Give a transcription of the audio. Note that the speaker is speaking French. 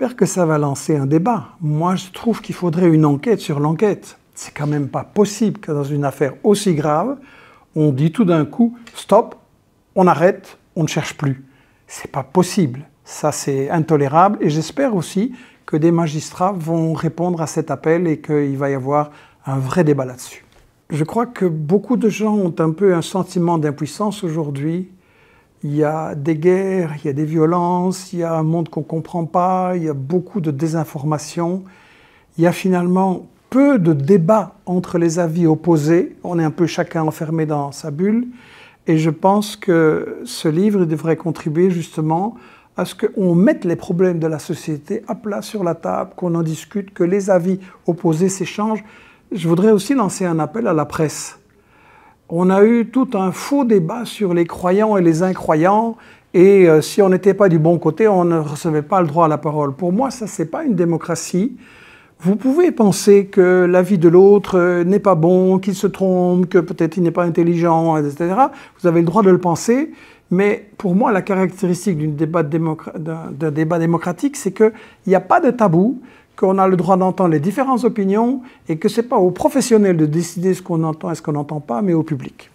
J'espère que ça va lancer un débat. Moi, je trouve qu'il faudrait une enquête sur l'enquête. C'est quand même pas possible que dans une affaire aussi grave, on dit tout d'un coup stop, on arrête, on ne cherche plus. C'est pas possible. Ça, c'est intolérable. Et j'espère aussi que des magistrats vont répondre à cet appel et qu'il va y avoir un vrai débat là-dessus. Je crois que beaucoup de gens ont un peu un sentiment d'impuissance aujourd'hui il y a des guerres, il y a des violences, il y a un monde qu'on ne comprend pas, il y a beaucoup de désinformation, il y a finalement peu de débats entre les avis opposés, on est un peu chacun enfermé dans sa bulle, et je pense que ce livre devrait contribuer justement à ce qu'on mette les problèmes de la société à plat sur la table, qu'on en discute, que les avis opposés s'échangent. Je voudrais aussi lancer un appel à la presse on a eu tout un faux débat sur les croyants et les incroyants. Et euh, si on n'était pas du bon côté, on ne recevait pas le droit à la parole. Pour moi, ça, c'est pas une démocratie. Vous pouvez penser que l'avis de l'autre euh, n'est pas bon, qu'il se trompe, que peut-être il n'est pas intelligent, etc. Vous avez le droit de le penser. Mais pour moi, la caractéristique d'un débat, débat, démocratique, c'est qu'il n'y a pas de tabou qu'on a le droit d'entendre les différentes opinions et que ce n'est pas aux professionnels de décider ce qu'on entend et ce qu'on n'entend pas, mais au public.